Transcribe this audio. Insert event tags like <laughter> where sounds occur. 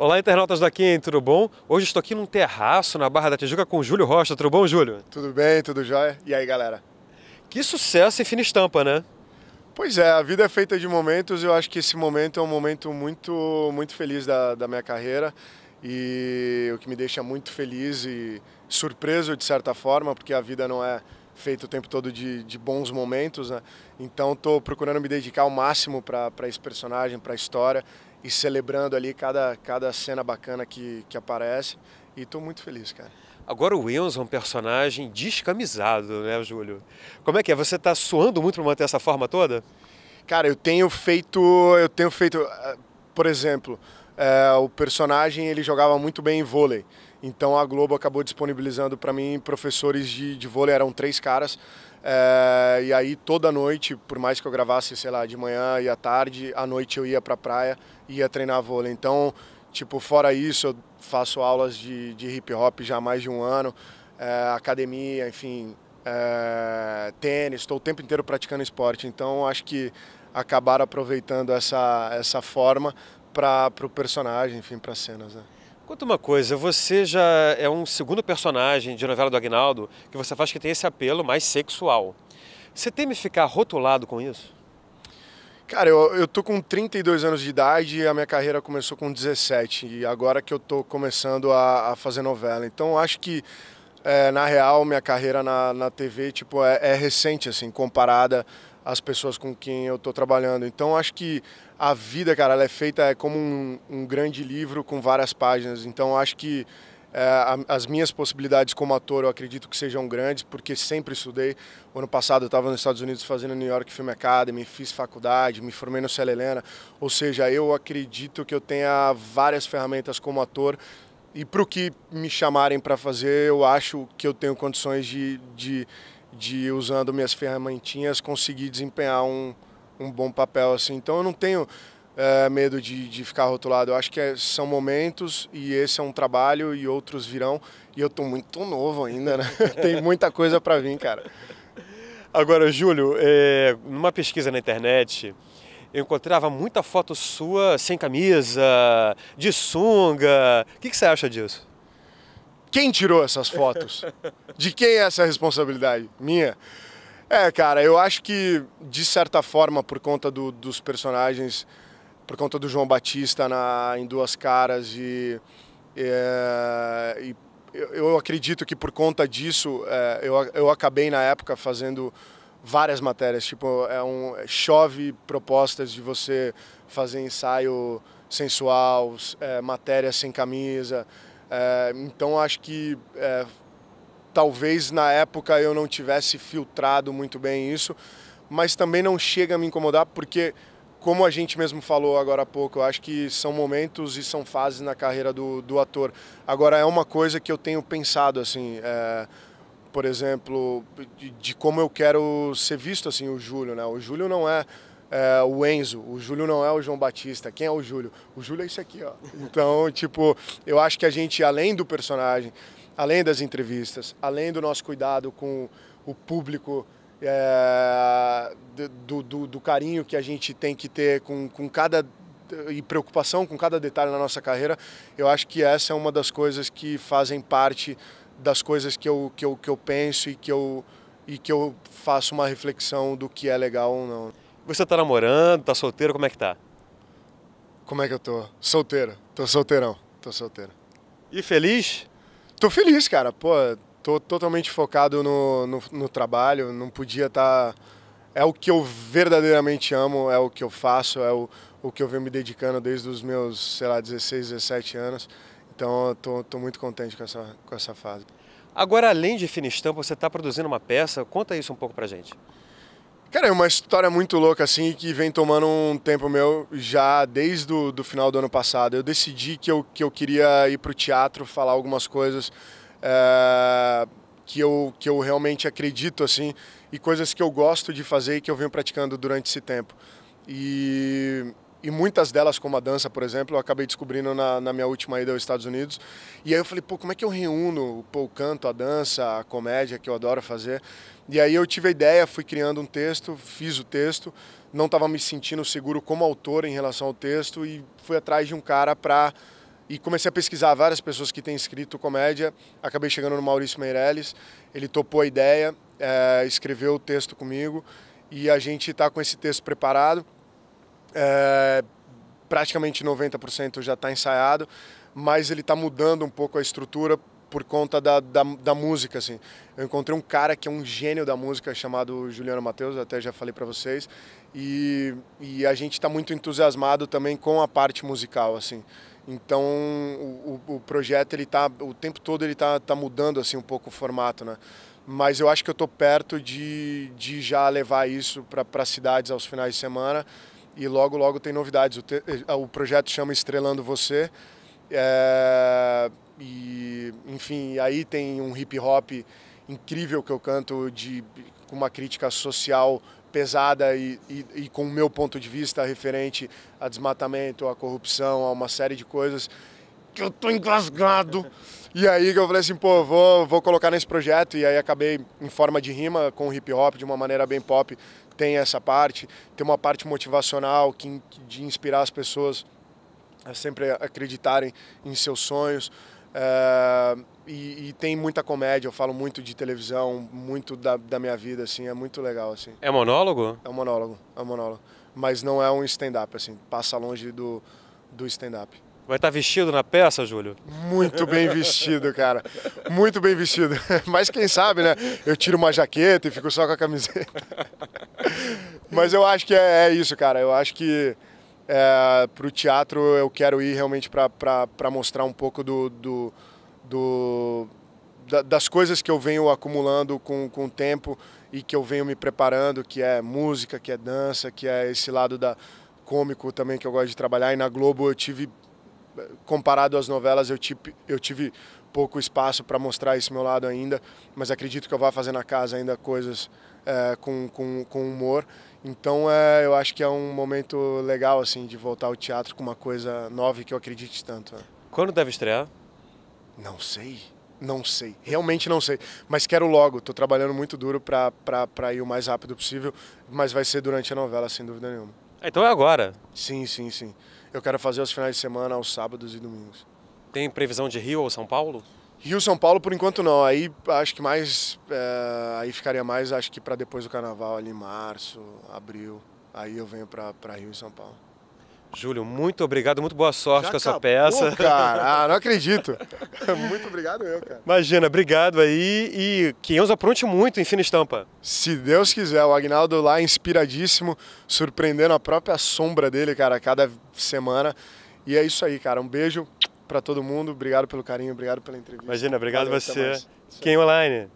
Olá, internautas da Kim, tudo bom? Hoje estou aqui num terraço na Barra da Tijuca com o Júlio Rocha. Tudo bom, Júlio? Tudo bem, tudo jóia. E aí, galera? Que sucesso em fina estampa, né? Pois é, a vida é feita de momentos. Eu acho que esse momento é um momento muito, muito feliz da, da minha carreira e o que me deixa muito feliz e surpreso de certa forma, porque a vida não é feita o tempo todo de, de bons momentos, né? Então estou procurando me dedicar ao máximo para esse personagem, para a história e celebrando ali cada, cada cena bacana que, que aparece. E estou muito feliz, cara. Agora o Enzo é um personagem descamisado, né, Júlio? Como é que é? Você está suando muito para manter essa forma toda? Cara, eu tenho feito, eu tenho feito, eh, por exemplo, é, o personagem ele jogava muito bem em vôlei. Então a Globo acabou disponibilizando para mim professores de, de vôlei, eram três caras é, e aí toda noite, por mais que eu gravasse, sei lá, de manhã e à tarde, à noite eu ia pra praia e ia treinar vôlei. Então, tipo, fora isso, eu faço aulas de, de hip hop já há mais de um ano, é, academia, enfim, é, tênis, estou o tempo inteiro praticando esporte. Então, acho que acabaram aproveitando essa, essa forma para o personagem, enfim, para as cenas. Né? Conta uma coisa, você já é um segundo personagem de novela do Agnaldo que você faz que tem esse apelo mais sexual. Você teme ficar rotulado com isso? Cara, eu, eu tô com 32 anos de idade e a minha carreira começou com 17. E agora que eu tô começando a, a fazer novela. Então acho que, é, na real, minha carreira na, na TV tipo, é, é recente, assim, comparada às pessoas com quem eu tô trabalhando. Então acho que a vida, cara, ela é feita é como um, um, grande livro com várias páginas. Então, acho que é, a, as minhas possibilidades como ator, eu acredito que sejam grandes, porque sempre estudei. O ano passado eu estava nos Estados Unidos fazendo New York Film Academy, fiz faculdade, me formei no Célia Helena. Ou seja, eu acredito que eu tenha várias ferramentas como ator. E para o que me chamarem para fazer, eu acho que eu tenho condições de, de, de usando minhas ferramentinhas, conseguir desempenhar um, um bom papel, assim. Então eu não tenho é, medo de, de ficar rotulado. Eu acho que é, são momentos e esse é um trabalho e outros virão. E eu tô muito novo ainda, né? <laughs> Tem muita coisa para vir, cara. Agora, Júlio, é, numa pesquisa na internet, eu encontrava muita foto sua sem camisa, de sunga. O que, que você acha disso? Quem tirou essas fotos? De quem é essa responsabilidade? Minha. É, cara, eu acho que de certa forma, por conta do, dos personagens, por conta do João Batista na, em Duas Caras e, é, e eu, acredito que por conta disso é, eu, eu acabei na época fazendo várias matérias, tipo, é um chove propostas de você fazer ensaio sensual, é, matéria sem camisa. É, então acho que é, talvez na época eu não tivesse filtrado muito bem isso, mas também não chega a me incomodar porque como a gente mesmo falou agora há pouco, eu acho que são momentos e são fases na carreira do, do ator. Agora, é uma coisa que eu tenho pensado, assim, é, por exemplo, de, de, como eu quero ser visto, assim, o Júlio, né? O Júlio não é é, o Enzo, o Júlio não é o João Batista. Quem é o Júlio? O Júlio é isso aqui, ó. <laughs> Então, tipo, eu acho que a gente, além do personagem, além das entrevistas, além do nosso cuidado com o público, é, do, do, do, carinho que a gente tem que ter com, com cada e preocupação com cada detalhe na nossa carreira, eu acho que essa é uma das coisas que fazem parte das coisas que eu, que eu, que eu penso e que eu, e que eu faço uma reflexão do que é legal ou não. Você tá namorando, tá solteiro, como é que tá? Como é que eu tô? Solteiro. Tô solteirão. Tô solteiro. E feliz? Tô feliz, cara. Pô, tô totalmente focado no, no, no trabalho. Não podia estar. Tá... É o que eu verdadeiramente amo, é o que eu faço, é o, o que eu venho me dedicando desde os meus, sei lá, 16, 17 anos. Então, tô, tô muito contente com essa, com essa fase. Agora, além de finistão, você está produzindo uma peça. Conta isso um pouco pra gente. Cara, é uma história muito louca, assim, que vem tomando um tempo meu já desde o do final do ano passado. Eu decidi que eu, que eu queria ir para o teatro falar algumas coisas é, que, eu, que eu realmente acredito, assim, e coisas que eu gosto de fazer e que eu venho praticando durante esse tempo. E e muitas delas, como a dança, por exemplo, eu acabei descobrindo na, na minha última ida aos Estados Unidos. E aí eu falei, pô, como é que eu reúno pô, o canto, a dança, a comédia, que eu adoro fazer? E aí eu tive a ideia, fui criando um texto, fiz o texto, não estava me sentindo seguro como autor em relação ao texto e fui atrás de um cara para e comecei a pesquisar várias pessoas que têm escrito comédia. Acabei chegando no Maurício Meirelles, ele topou a ideia, é, escreveu o texto comigo e a gente está com esse texto preparado. É, praticamente 90% já está ensaiado, mas ele está mudando um pouco a estrutura por conta da, da, da, música, assim. Eu encontrei um cara que é um gênio da música chamado Juliano Matheus, até já falei para vocês, e, e a gente está muito entusiasmado também com a parte musical, assim. Então o, o, projeto ele tá o tempo todo ele tá, tá mudando assim um pouco o formato, né? Mas eu acho que eu tô perto de, de já levar isso para cidades aos finais de semana e logo, logo tem novidades. O, te, eh, o projeto chama Estrelando Você. É, e, enfim, aí tem um hip hop incrível que eu canto de, com uma crítica social pesada e, e, e, com o meu ponto de vista referente a desmatamento, a corrupção, a uma série de coisas que eu tô engasgado. E aí que eu falei assim, pô, vou, vou colocar nesse projeto. E aí acabei em forma de rima, com hip hop, de uma maneira bem pop, tem essa parte, tem uma parte motivacional que, de inspirar as pessoas a sempre acreditarem em seus sonhos. Eh, e, e, tem muita comédia, eu falo muito de televisão, muito da, da minha vida, assim, é muito legal, assim. É monólogo? É um monólogo, é um monólogo. Mas não é um stand-up, assim, passa longe do, do stand-up. Vai estar tá vestido na peça, Júlio? Muito bem vestido, cara. Muito bem vestido. <laughs> Mas quem sabe, né? Eu tiro uma jaqueta e fico só com a camiseta. <laughs> Mas eu acho que é, é isso, cara. Eu acho que é, para o teatro eu quero ir realmente para mostrar um pouco do, do, do da, das coisas que eu venho acumulando com, com o tempo e que eu venho me preparando, que é música, que é dança, que é esse lado da cômico também que eu gosto de trabalhar. E na Globo eu tive, comparado às novelas, eu tive, eu tive pouco espaço para mostrar esse meu lado ainda, mas acredito que eu vá fazer na casa ainda coisas é, com, com, com humor. Então é, eu acho que é um momento legal assim de voltar ao teatro com uma coisa nova que eu acredite tanto. Né? Quando deve estrear? Não sei. Não sei, realmente não sei. Mas quero logo, estou trabalhando muito duro para ir o mais rápido possível, mas vai ser durante a novela, sem dúvida nenhuma. Ah, então é agora? Sim, sim, sim. Eu quero fazer aos finais de semana, aos sábados e domingos. Tem previsão de Rio ou São Paulo? Rio São Paulo por enquanto não. Aí acho que mais é, aí ficaria mais acho que para depois do carnaval ali março, abril. Aí eu venho para Rio e São Paulo. Júlio, muito obrigado, muito boa sorte Já com essa peça. Cara, ah, não acredito. <laughs> muito obrigado eu, cara. Imagina, obrigado aí e que Enzo apronte muito em Fina Estampa. Se Deus quiser, o Agnaldo lá inspiradíssimo, surpreendendo a própria sombra dele, cara, cada semana. E é isso aí, cara. Um beijo, para todo mundo. Obrigado pelo carinho, obrigado pela entrevista. Imagina, obrigado Valeu, você. Quem é online?